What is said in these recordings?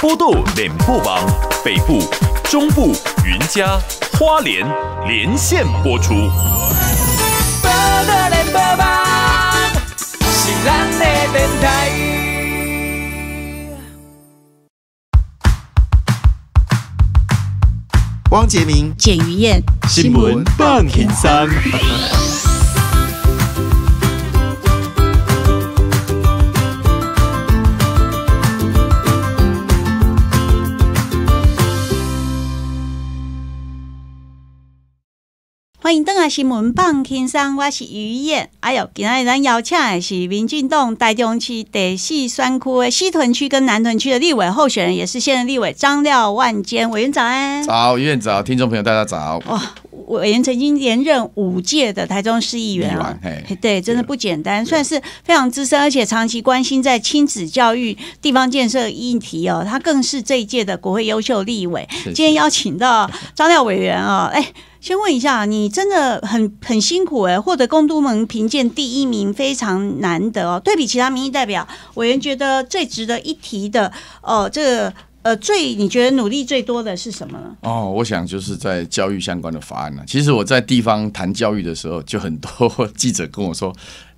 波多脸布网，北部、中部、云嘉、花莲连线播出。汪杰明、简于燕、新闻半田三。欢迎登岸新闻邦先生，我是于燕。哎呦，今天咱邀请的是民进党台中区第四选区的西屯区跟南屯区的立委候选人，也是现任立委张廖万坚委员长。早，委员早，听众朋友大家早。委员曾经连任五届的台中市议员，对，真的不简单，算是非常资深，而且长期关心在亲子教育、地方建设议题哦。他更是这一届的国会优秀立委。今天邀请到张廖委员哦，哎，先问一下，你真的很很辛苦哎，获得公都门评鉴第一名非常难得哦。对比其他民意代表委员，觉得最值得一提的哦，这。呃，最你觉得努力最多的是什么呢？哦，我想就是在教育相关的法案了。其实我在地方谈教育的时候，就很多 记者跟我说：“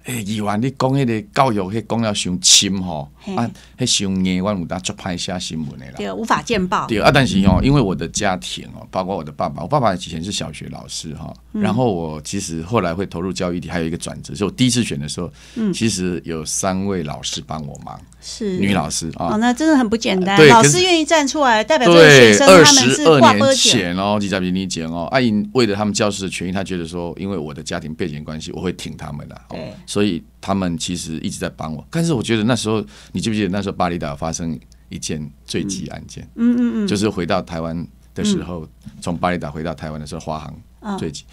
哎，以往你讲那个教育，去讲了上深啊，还上硬，我唔大抓拍下新闻的啦。”对，无法见报。对啊，但是哦，因为我的家庭哦，包括我的爸爸，我爸爸以前是小学老师哈。然后我其实后来会投入教育里，还有一个转折，是我第一次选的时候，嗯，其实有三位老师帮我忙。是女老师啊，那真的很不简单。对，老师愿意站出来代表这个学生，他十是年前哦，几家比你险哦。阿姨为了他们教师的权益，她觉得说，因为我的家庭背景关系，我会挺他们的。哦，所以他们其实一直在帮我。但是我觉得那时候，你记不记得那时候巴厘岛发生一件坠机案件？嗯嗯嗯，就是回到台湾的时候，从巴厘岛回到台湾的时候，华航坠机，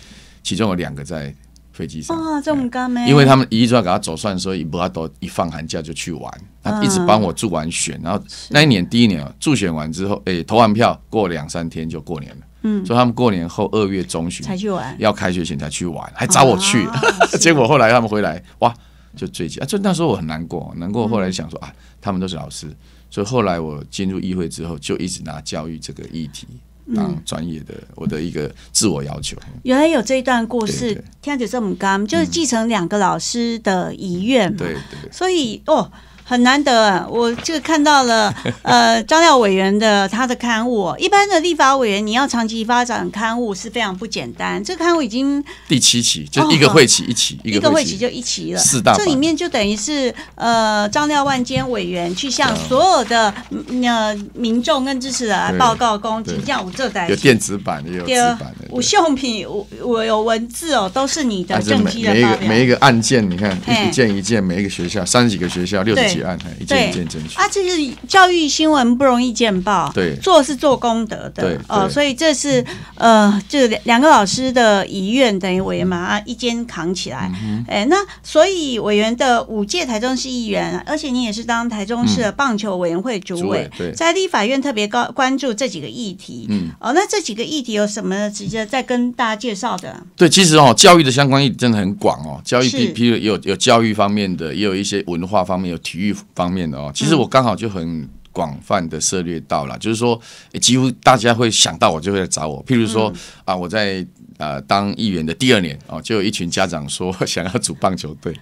其中有两个在。飞机上这么干因为他们一直要给他走算，所以不要都一放寒假就去玩。他一直帮我助选，然后那一年第一年啊，助选完之后，哎，投完票，过两三天就过年了。嗯，所以他们过年后二月中旬才去玩，要开学前才去玩，还找我去。结果后来他们回来，哇，就最近啊，就那时候我很难过，难过。后来想说啊，他们都是老师，所以后来我进入议会之后，就一直拿教育这个议题。当专业的，我的一个自我要求。原来有这一段故事，天姐这么刚，就是继承两个老师的遗愿嘛。对，所以哦。很难得，我这个看到了，呃，张廖委员的他的刊物，一般的立法委员你要长期发展刊物是非常不简单。这个刊物已经第七期，就一个会期一期，一个会期就一期了。四大，这里面就等于是呃，张廖万坚委员去向所有的呃民众跟支持来报告公，请向我这台有电子版也有纸版的。我秀品我我有文字哦，都是你的正机的。每一个每一个案件，你看一件一件，每一个学校三十几个学校，六十几。安一件一件争取啊，这是教育新闻不容易见报。对，做是做功德的，对啊，所以这是呃，这两两个老师的遗愿，等于委员嘛，啊，一肩扛起来。哎，那所以委员的五届台中市议员，而且你也是当台中市的棒球委员会主委，在立法院特别高关注这几个议题。嗯，哦，那这几个议题有什么值得再跟大家介绍的？对，其实哦，教育的相关议题真的很广哦，教育譬譬如有有教育方面的，也有一些文化方面，有体育。方面的哦，其实我刚好就很广泛的涉猎到了，就是说几乎大家会想到我就会来找我。譬如说啊，我在呃当议员的第二年哦，就有一群家长说 想要组棒球队，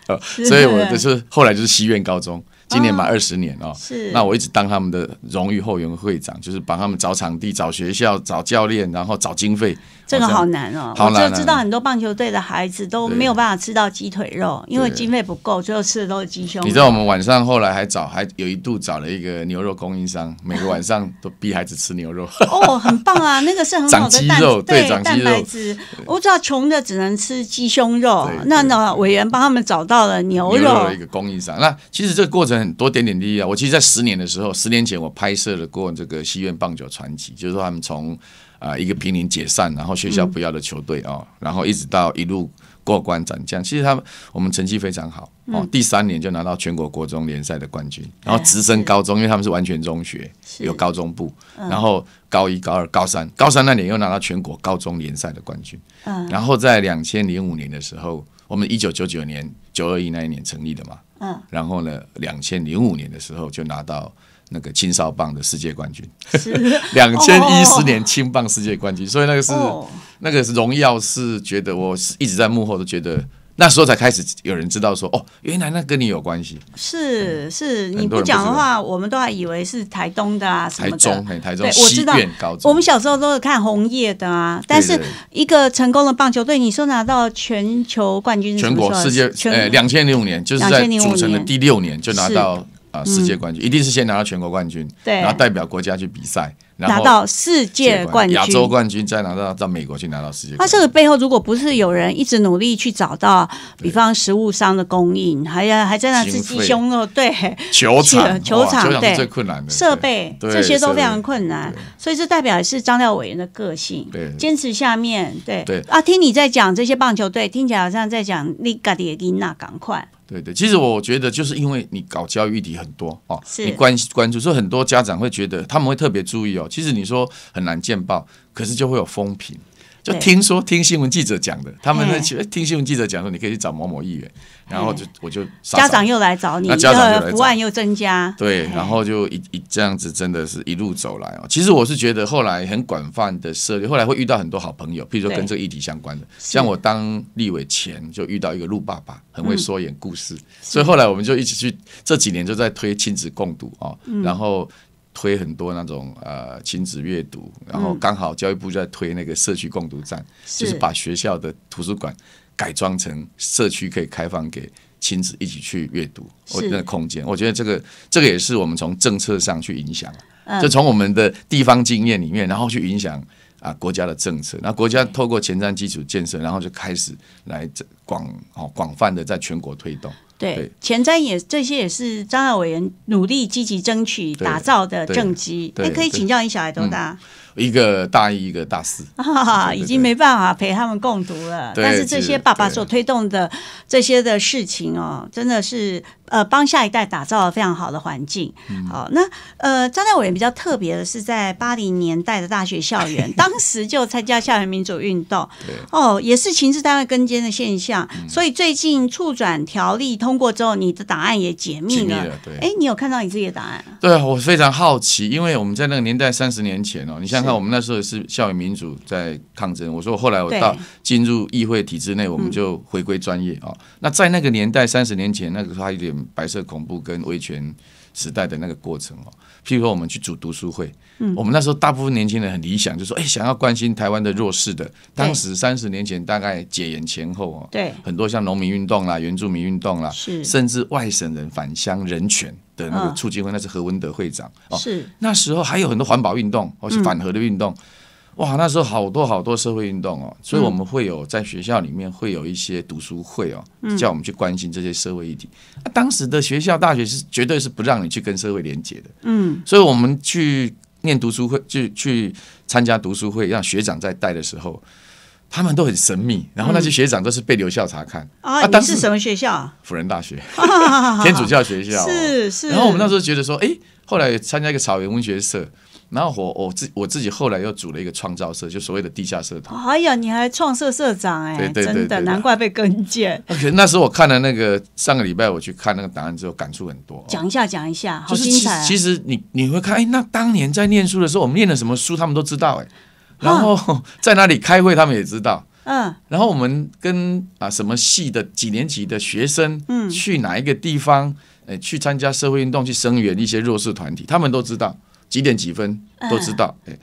所以我就是后来就是西苑高中。今年满二十年哦，是那我一直当他们的荣誉后援会长，就是帮他们找场地、找学校、找教练，然后找经费。这个好难哦，好难。就知道很多棒球队的孩子都没有办法吃到鸡腿肉，因为经费不够，最后吃的都是鸡胸。你知道我们晚上后来还找，还有一度找了一个牛肉供应商，每个晚上都逼孩子吃牛肉。哦，很棒啊，那个是很的肌肉，对，长蛋白质。我知道穷的只能吃鸡胸肉，那呢委员帮他们找到了牛肉一个供应商。那其实这个过程。很多点点滴滴啊！我其实在十年的时候，十年前我拍摄了过这个《戏院棒球传奇》，就是说他们从啊一个平临解散，然后学校不要的球队啊，然后一直到一路过关斩将。其实他们我们成绩非常好哦，第三年就拿到全国国中联赛的冠军，然后直升高中，因为他们是完全中学，有高中部，然后高一、高二、高三，高三那年又拿到全国高中联赛的冠军。嗯，然后在两千零五年的时候，我们一九九九年。九二一那一年成立的嘛，嗯，然后呢，两千零五年的时候就拿到那个青少棒的世界冠军，是 两千一十年青棒世界冠军，所以那个是那个是荣耀，是觉得我一直在幕后都觉得。那时候才开始有人知道说，哦，原来那跟你有关系。是是，你不讲的话，我们都还以为是台东的啊，台中，台中，我知道。我们小时候都是看红叶的啊。但是一个成功的棒球队，你说拿到全球冠军，全国世界，呃，两千零五年就是在组成的第六年就拿到啊世界冠军，一定是先拿到全国冠军，然后代表国家去比赛。拿到世界冠军，亚洲冠军，再拿到到美国去拿到世界。冠他这个背后，如果不是有人一直努力去找到，比方食物商的供应，还要还在那吃鸡胸肉，对，球场、球场、球场最困难的设备，这些都非常困难。所以这代表是张廖委员的个性，坚持下面对。对啊，听你在讲这些棒球队，听起来好像在讲你赶紧娜，赶快。对对，其实我觉得就是因为你搞教育议题很多哦，你关关注，以很多家长会觉得他们会特别注意哦。其实你说很难见报，可是就会有风评，就听说听新闻记者讲的，他们呢听新闻记者讲说，你可以去找某某议员。然后就我就家长又来找你，那个图案又增加。对，然后就一一这样子，真的是一路走来哦。其实我是觉得，后来很广泛的涉猎，后来会遇到很多好朋友，譬如说跟这个议题相关的。像我当立委前就遇到一个鹿爸爸，很会说演故事，所以后来我们就一起去这几年就在推亲子共读哦，然后。推很多那种呃亲子阅读，然后刚好教育部就在推那个社区共读站，就是把学校的图书馆改装成社区可以开放给亲子一起去阅读的空间。我觉得这个这个也是我们从政策上去影响，就从我们的地方经验里面，然后去影响。啊，国家的政策，那国家透过前瞻基础建设，然后就开始来广哦广泛的在全国推动。对，前瞻也这些也是张耀委员努力积极争取打造的政绩。哎，可以请教你小孩多大？一个大一，一个大四，已经没办法陪他们共读了。但是这些爸爸所推动的这些的事情哦，真的是。呃，帮下一代打造了非常好的环境。好，那呃，张代伟比较特别的是，在八零年代的大学校园，当时就参加校园民主运动。对哦，也是情治单位跟监的现象。所以最近促转条例通过之后，你的档案也解密了。对，哎，你有看到你自己的档案对啊，我非常好奇，因为我们在那个年代三十年前哦，你想想看，我们那时候是校园民主在抗争。我说我后来我到进入议会体制内，我们就回归专业哦。那在那个年代三十年前，那个时候有点。白色恐怖跟威权时代的那个过程哦，譬如说我们去组读书会，嗯，我们那时候大部分年轻人很理想，就说哎，想要关心台湾的弱势的。当时三十年前大概解严前后哦，对，很多像农民运动啦、原住民运动啦，是，甚至外省人返乡人权的那个促进会，那是何文德会长哦，是，那时候还有很多环保运动，或是反核的运动。哇，那时候好多好多社会运动哦，所以我们会有在学校里面会有一些读书会哦，叫我们去关心这些社会议题。那当时的学校大学是绝对是不让你去跟社会连接的，嗯，所以我们去念读书会，去去参加读书会，让学长在带的时候，他们都很神秘。然后那些学长都是被留校查看啊。时是什么学校？辅仁大学，天主教学校，是是。然后我们那时候觉得说，哎，后来参加一个草原文学社。然后我我自我自己后来又组了一个创造社，就所谓的地下社团。哎呀，你还创社社长哎，真的，难怪被跟建。其 实那时候我看了那个上个礼拜我去看那个档案之后，感触很多。讲一下，讲一下，好精彩。其实你你会看，哎，那当年在念书的时候，我们念的什么书，他们都知道，哎。然后在那里开会，他们也知道。嗯。然后我们跟啊什么系的几年级的学生，嗯，去哪一个地方，呃，去参加社会运动，去声援一些弱势团体，他们都知道。几点几分都知道。哎，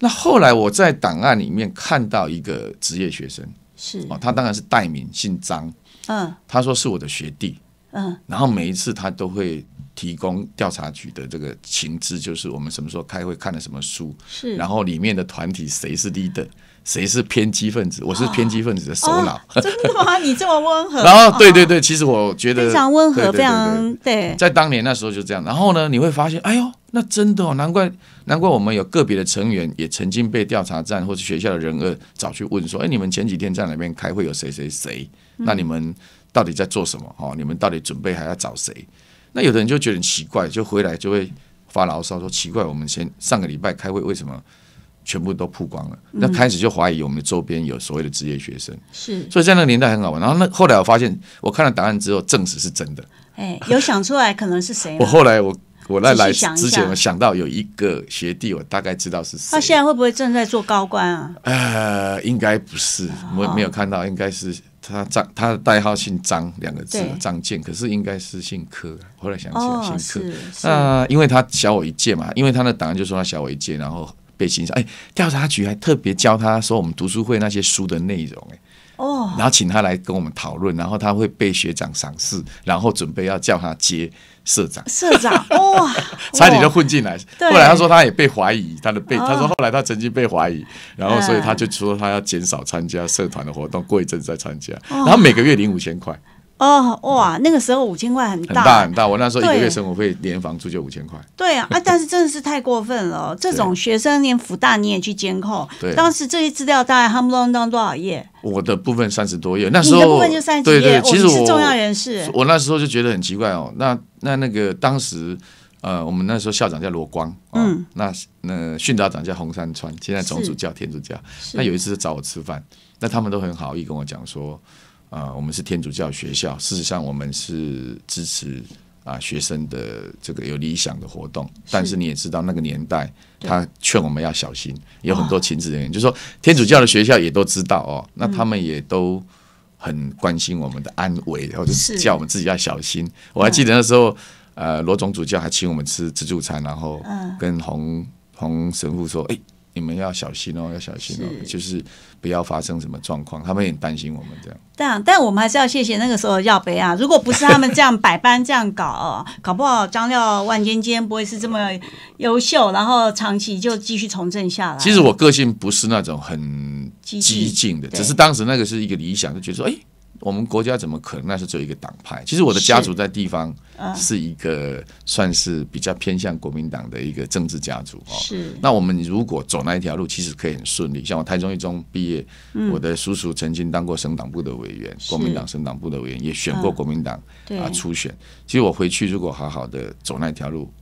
那后来我在档案里面看到一个职业学生，是哦，他当然是代名，姓张。嗯，他说是我的学弟。嗯，然后每一次他都会提供调查局的这个情资，就是我们什么时候开会，看了什么书，是然后里面的团体谁是 leader。谁是偏激分子？我是偏激分子的首脑。真的吗？你这么温和。然后，对对对，其实我觉得非常温和，非常对。在当年那时候就这样。然后呢，你会发现，哎呦，那真的哦，难怪难怪我们有个别的成员也曾经被调查站或者学校的人呃找去问说，哎，你们前几天在哪边开会有谁谁谁？那你们到底在做什么？哦，你们到底准备还要找谁？那有的人就觉得奇怪，就回来就会发牢骚说，奇怪，我们前上个礼拜开会为什么？全部都曝光了，那开始就怀疑我们的周边有所谓的职业学生，是，所以在那个年代很好玩。然后那后来我发现，我看了答案之后证实是真的。哎，有想出来可能是谁我后来我我来来之前我想到有一个学弟，我大概知道是谁。他现在会不会正在做高官啊？呃，应该不是，我没有看到，应该是他张他的代号姓张两个字，张健，可是应该是姓柯。后来想起来姓柯，那因为他小我一届嘛，因为他的档案就说他小我一届，然后。被欣赏，哎，调查局还特别教他说我们读书会那些书的内容，哎，哦，然后请他来跟我们讨论，然后他会被学长赏识，然后准备要叫他接社长，社长 哇，差点就混进来。后来他说他也被怀疑，他的被他说后来他曾经被怀疑，然后所以他就说他要减少参加社团的活动，过一阵再参加，然后每个月领五千块。哦哇，那个时候五千块很大很大很大，我那时候一个月生活费连房租就五千块。对啊，啊，但是真的是太过分了，这种学生连福大你也去监控。对，当时这些资料大概他们弄当多少页？我的部分三十多页，那时候你的部分就三十页。对对，其实我重要人士。我那时候就觉得很奇怪哦，那那那个当时呃，我们那时候校长叫罗光，嗯，那那训导长叫洪山川，现在总主教天主教。那有一次找我吃饭，那他们都很好意跟我讲说。啊，我们是天主教学校，事实上我们是支持啊学生的这个有理想的活动，但是你也知道那个年代，他劝我们要小心，有很多情职人员就说，天主教的学校也都知道哦，那他们也都很关心我们的安危，然后叫我们自己要小心。我还记得那时候，呃，罗总主教还请我们吃自助餐，然后跟红红神父说，哎。你们要小心哦，要小心哦，就是不要发生什么状况，他们很担心我们这样。但但我们还是要谢谢那个时候的北啊！如果不是他们这样百般这样搞 搞不好张廖万尖尖不会是这么优秀，然后长期就继续从政下来。其实我个性不是那种很激进的，只是当时那个是一个理想，就觉得说，哎。我们国家怎么可能？那是作为一个党派。其实我的家族在地方是一个算是比较偏向国民党的一个政治家族哦。是。那我们如果走那一条路，其实可以很顺利。像我台中一中毕业，我的叔叔曾经当过省党部的委员，国民党省党部的委员也选过国民党啊初选。其实我回去如果好好的走那一条路。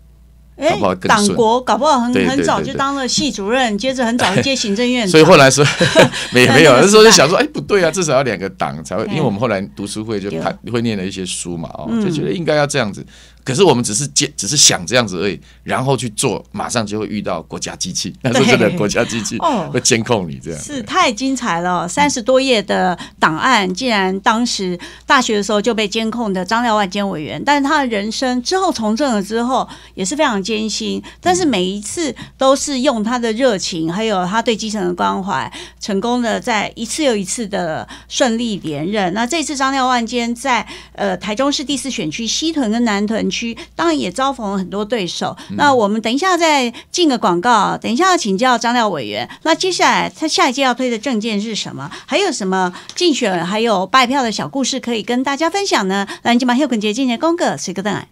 哎，党国搞不好很很早就当了系主任，接着很早就接行政院所以后来是 没没有那 时候就想说，哎，不对啊，至少要两个党才会，因为我们后来读书会就看会念了一些书嘛，哦，就觉得应该要这样子。可是我们只是接，只是想这样子而已，然后去做，马上就会遇到国家机器，那是真的国家机器会监控你这样。是太精彩了，三十多页的档案，竟然当时大学的时候就被监控的张廖万坚委员，但是他的人生之后从政了之后也是非常艰辛，但是每一次都是用他的热情，还有他对基层的关怀，成功的在一次又一次的顺利连任。那这次张廖万坚在呃台中市第四选区西屯跟南屯。区当然也遭逢很多对手。那我们等一下再进个广告。等一下要请教张廖委员。那接下来他下一届要推的证件是什么？还有什么竞选还有拜票的小故事可以跟大家分享呢？那今晚 Hill 坤杰竞选功谁个得来？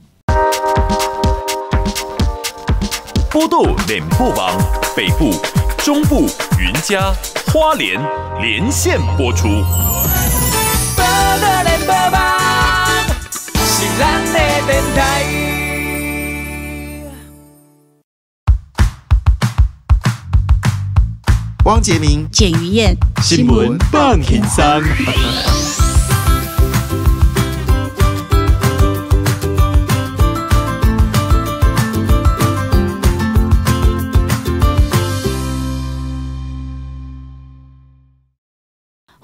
波多脸部网北部、中部、云家、花莲连线播出。汪杰明、简于燕、新闻半瓶山。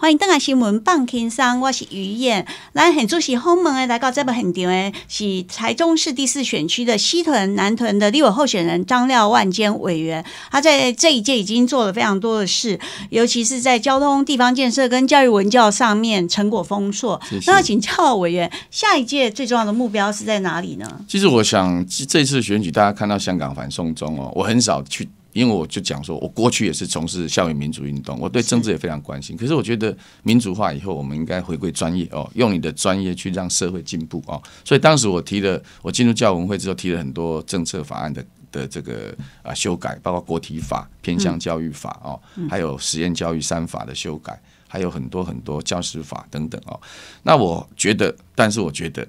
欢迎邓家新闻旁听生，我是于燕。来很主席，好蒙的来搞这边很重要的是台中市第四选区的西屯、南屯的立委候选人张廖万坚委员，他在这一届已经做了非常多的事，尤其是在交通、地方建设跟教育文教上面成果丰硕。那请教委员，下一届最重要的目标是在哪里呢？其实我想，这次选举大家看到香港反送中哦，我很少去。因为我就讲说，我过去也是从事校园民主运动，我对政治也非常关心。可是我觉得民主化以后，我们应该回归专业哦，用你的专业去让社会进步哦。所以当时我提了，我进入教文会之后，提了很多政策法案的的这个啊修改，包括国体法、偏向教育法哦，还有实验教育三法的修改，还有很多很多教师法等等哦。那我觉得，但是我觉得，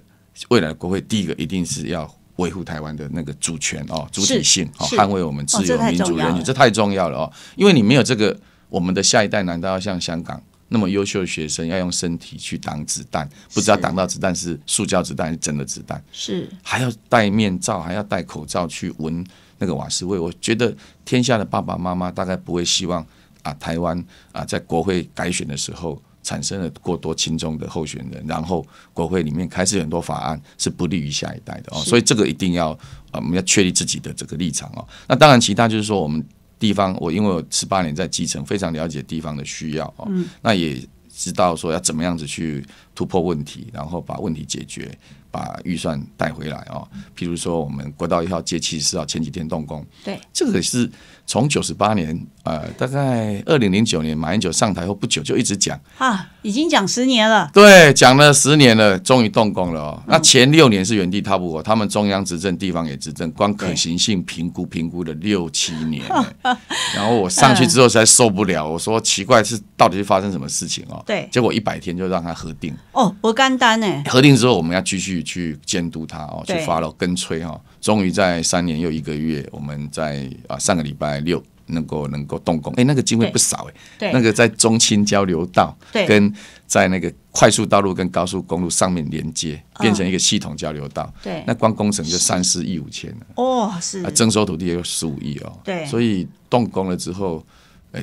未来国会第一个一定是要。维护台湾的那个主权哦，主体性哦，捍卫我们自由民主人权，这太重要了哦。因为你没有这个，我们的下一代难道要像香港那么优秀的学生，要用身体去挡子弹，不知道挡到子弹是塑胶子弹是真的子弹？是还要戴面罩，还要戴口罩去闻那个瓦斯味？我觉得天下的爸爸妈妈大概不会希望啊，台湾啊在国会改选的时候。产生了过多轻重的候选人，然后国会里面开始很多法案是不利于下一代的哦，所以这个一定要啊，我们要确立自己的这个立场哦。那当然，其他就是说我们地方，我因为我十八年在基层，非常了解地方的需要哦，那也知道说要怎么样子去突破问题，然后把问题解决。把预算带回来哦，譬如说我们国道一号接十四号前几天动工，对，这个是从九十八年呃，大概二零零九年马英九上台后不久就一直讲啊，已经讲十年了，对，讲了十年了，终于动工了哦。那前六年是原地踏步，他们中央执政，地方也执政，光可行性评估评估了六七年，然后我上去之后才受不了，我说奇怪是到底是发生什么事情哦？对，结果一百天就让他核定哦，不干单呢，核定之后我们要继续。去监督他哦，去发了跟催哈，终于在三年又一个月，我们在啊上个礼拜六能够能够动工。哎，那个机会不少哎，那个在中青交流道跟在那个快速道路跟高速公路上面连接，变成一个系统交流道。对，那光工程就三四亿五千了哦，是啊，征收土地也有十五亿哦，对，所以动工了之后。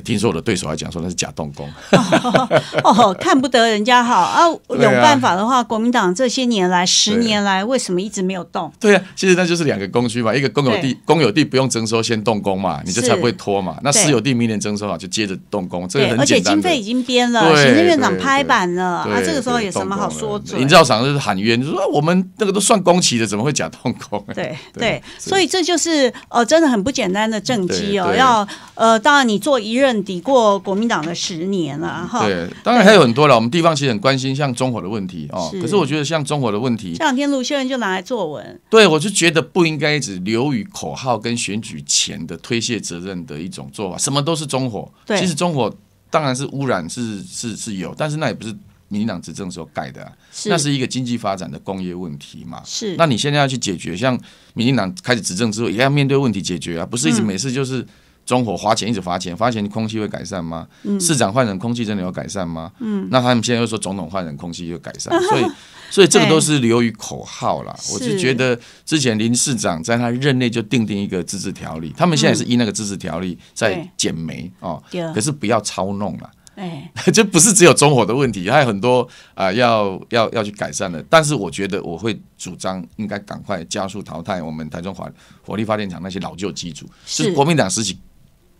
听说我的对手还讲说那是假动工，哦，看不得人家好啊！有办法的话，国民党这些年来，十年来为什么一直没有动？对啊，其实那就是两个工序嘛，一个公有地，公有地不用征收先动工嘛，你这才不会拖嘛。那私有地明年征收啊，就接着动工，这个而且经费已经编了，行政院长拍板了啊，这个时候有什么好说的？营造厂就是喊冤，就说我们那个都算工期的，怎么会假动工？对 对，所以这就是呃，真的很不简单的政绩哦。要呃，当然你做一。任抵过国民党的十年了哈，对，当然还有很多了。我们地方其实很关心像中火的问题哦。可是我觉得像中火的问题，这两天卢秀生就拿来作文。对，我就觉得不应该只留于口号跟选举前的推卸责任的一种做法。什么都是中火，其实中火当然是污染是是是有，但是那也不是民进党执政时候盖的，那是一个经济发展的工业问题嘛。是，那你现在要去解决，像民进党开始执政之后，也要面对问题解决啊，不是一直每次就是。中火花钱一直罚钱，罚钱空气会改善吗？市长换人，空气真的有改善吗？嗯，那他们现在又说总统换人，空气又改善，所以所以这个都是流于口号了。我是觉得之前林市长在他任内就定定一个自治条例，他们现在是依那个自治条例在减煤哦，可是不要操弄了。哎，就不是只有中火的问题，还有很多啊要要要去改善的。但是我觉得我会主张应该赶快加速淘汰我们台中火火力发电厂那些老旧机组，是国民党时期。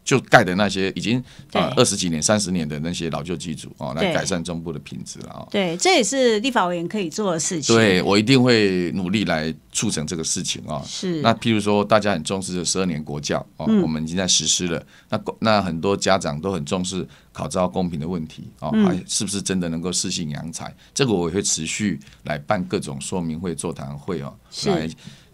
就盖的那些已经啊二十几年、三十年的那些老旧机组啊，来改善中部的品质了啊。对，这也是立法委员可以做的事情。对，我一定会努力来促成这个事情啊。是。那譬如说，大家很重视的十二年国教啊，我们已经在实施了。那那很多家长都很重视考招公平的问题啊，还是不是真的能够适性扬才？这个我也会持续来办各种说明会、座谈会啊，来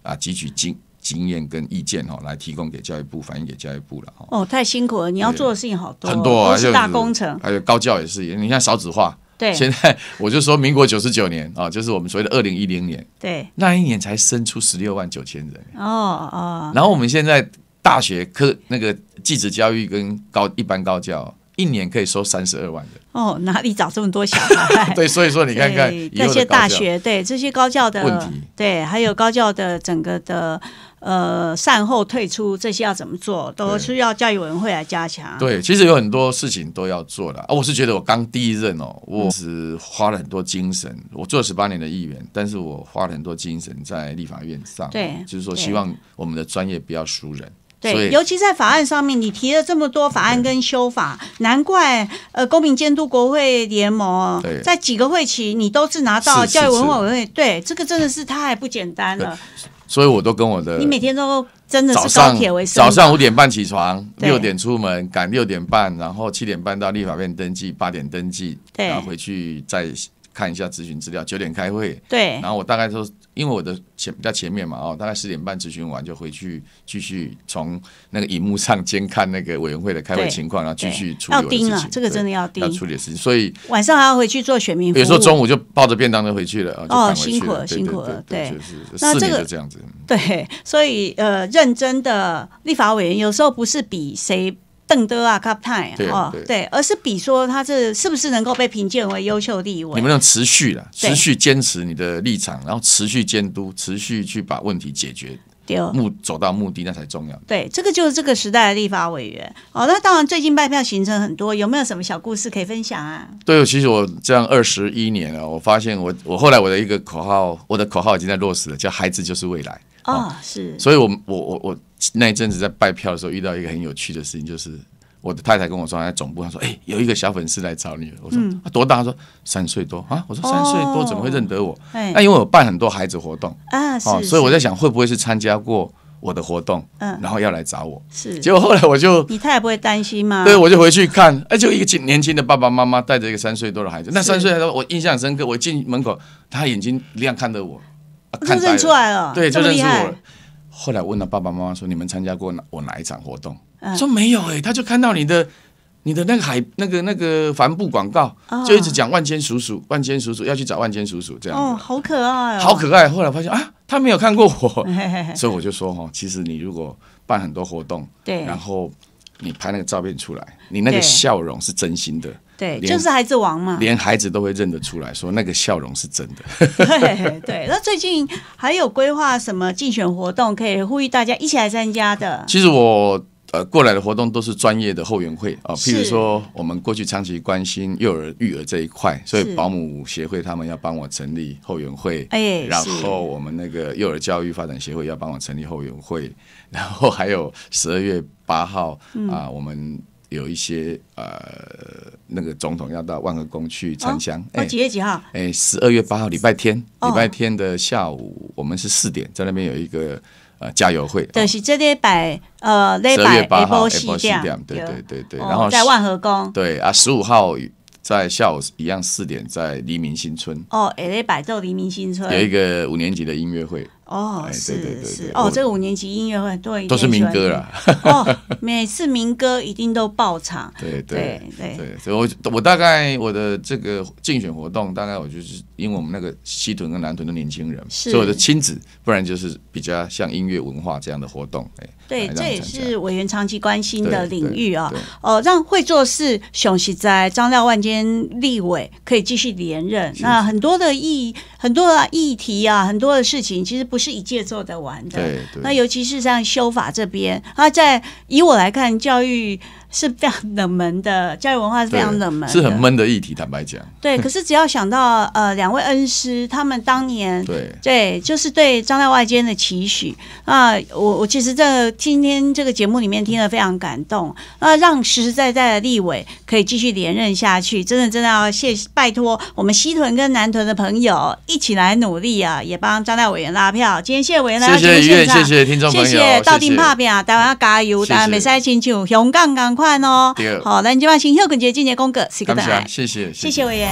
啊汲取经经验跟意见哈，来提供给教育部，反映给教育部了哈。哦，太辛苦了，你要做的事情好多，很多大工程。还有高教也是，你看少子化。对。现在我就说，民国九十九年啊，就是我们所谓的二零一零年。对。那一年才生出十六万九千人。哦哦。然后我们现在大学科那个继职教育跟高一般高教，一年可以收三十二万人。哦，哪里找这么多小孩？对，所以说你看看这些大学，对这些高教的问题，对，还有高教的整个的。呃，善后退出这些要怎么做，都是要教育委员会来加强。对，其实有很多事情都要做的啊。我是觉得我刚第一任哦，我是花了很多精神。我做了十八年的议员，但是我花了很多精神在立法院上。对，就是说希望我们的专业不要输人。对，尤其在法案上面，你提了这么多法案跟修法，难怪呃，公民监督国会联盟在几个会期你都是拿到教育文委会。对，这个真的是太不简单了。所以，我都跟我的你每天都真的是高铁为早上五点半起床，六点出门，赶六点半，然后七点半到立法院登记，八点登记，然后回去再看一下咨询资料，九点开会，对，然后我大概都。因为我的前在前面嘛，哦，大概十点半咨询完就回去，继续从那个荧幕上监看那个委员会的开会情况，然后继续处理要盯啊，这个真的要盯。要处理事情，所以晚上还要回去做选民比如有候中午就抱着便当就回去了哦，辛苦了，辛苦了。对，四年就这样子。对，所以呃，认真的立法委员有时候不是比谁。邓德的啊，卡派啊，对，而是比说他是是不是能够被评鉴为优秀立委？你们要持续的，持续坚持你的立场，然后持续监督，持续去把问题解决，目走到目的那才重要。对，这个就是这个时代的立法委员。哦，那当然最近败票行程很多，有没有什么小故事可以分享啊？对，其实我这样二十一年了，我发现我我后来我的一个口号，我的口号已经在落实了，叫“孩子就是未来”。啊，是，所以，我我我我那一阵子在拜票的时候，遇到一个很有趣的事情，就是我的太太跟我说，在总部她说，哎，有一个小粉丝来找你。我说多大？说三岁多啊。我说三岁多怎么会认得我？那因为我办很多孩子活动啊，所以我在想会不会是参加过我的活动，然后要来找我。是，结果后来我就，你太太不会担心吗？对，我就回去看，哎，就一个年轻的爸爸妈妈带着一个三岁多的孩子。那三岁多我印象深刻，我进门口，他眼睛亮看着我。啊，就认出来了，对，就认出我。后来问了爸爸妈妈说：“你们参加过哪我哪一场活动？”说没有哎，他就看到你的、你的那个海、那个那个帆布广告，就一直讲“万千叔叔，万千叔叔要去找万千叔叔”这样。哦，好可爱哦，好可爱。后来发现啊，他没有看过我，所以我就说哈，其实你如果办很多活动，对，然后你拍那个照片出来，你那个笑容是真心的。对，就是孩子王嘛，连孩子都会认得出来说那个笑容是真的。对对，那最近还有规划什么竞选活动，可以呼吁大家一起来参加的。其实我呃过来的活动都是专业的后援会啊，譬如说我们过去长期关心幼儿育儿这一块，所以保姆协会他们要帮我成立后援会，哎，然后我们那个幼儿教育发展协会要帮我成立后援会，然后还有十二月八号啊我们。有一些呃，那个总统要到万和宫去参香。哦，几月几号？哎，十二月八号礼拜天，礼拜天的下午，我们是四点在那边有一个呃加油会。对，是这礼摆呃，这里二月八号四点，对对对对。然后在万和宫。对啊，十五号在下午一样四点，在黎明新村。哦，这里摆奏黎明新村。有一个五年级的音乐会。哦，是是哦，这个五年级音乐会对，都是民歌啦。哦，每次民歌一定都爆场。对对对，对，所以我我大概我的这个竞选活动，大概我就是因为我们那个西屯跟南屯的年轻人，所以我的亲子，不然就是比较像音乐文化这样的活动，哎。对，这也是委员长期关心的领域啊。哦，让会做事、雄起在张廖万间立委可以继续连任。那很多的议、很多议题啊，很多的事情，其实不是一届做得完的。那尤其是像修法这边，他在以我来看，教育。是非常冷门的教育文化是非常冷门，是很闷的议题。坦白讲，对。可是只要想到呃两位恩师，他们当年对对，就是对张大外间的期许啊，我我其实这今天这个节目里面听了非常感动那让实实在在的立委可以继续连任下去，真的真的要谢拜托我们西屯跟南屯的朋友一起来努力啊，也帮张大委员拉票。今天谢委呢，谢谢谢谢听众朋友，谢谢到底怕变啊，大家加油，但没赛亲像熊杠杠。款哦，好，那今晚新摇滚节今年功课是给的，谢谢，谢谢伟言。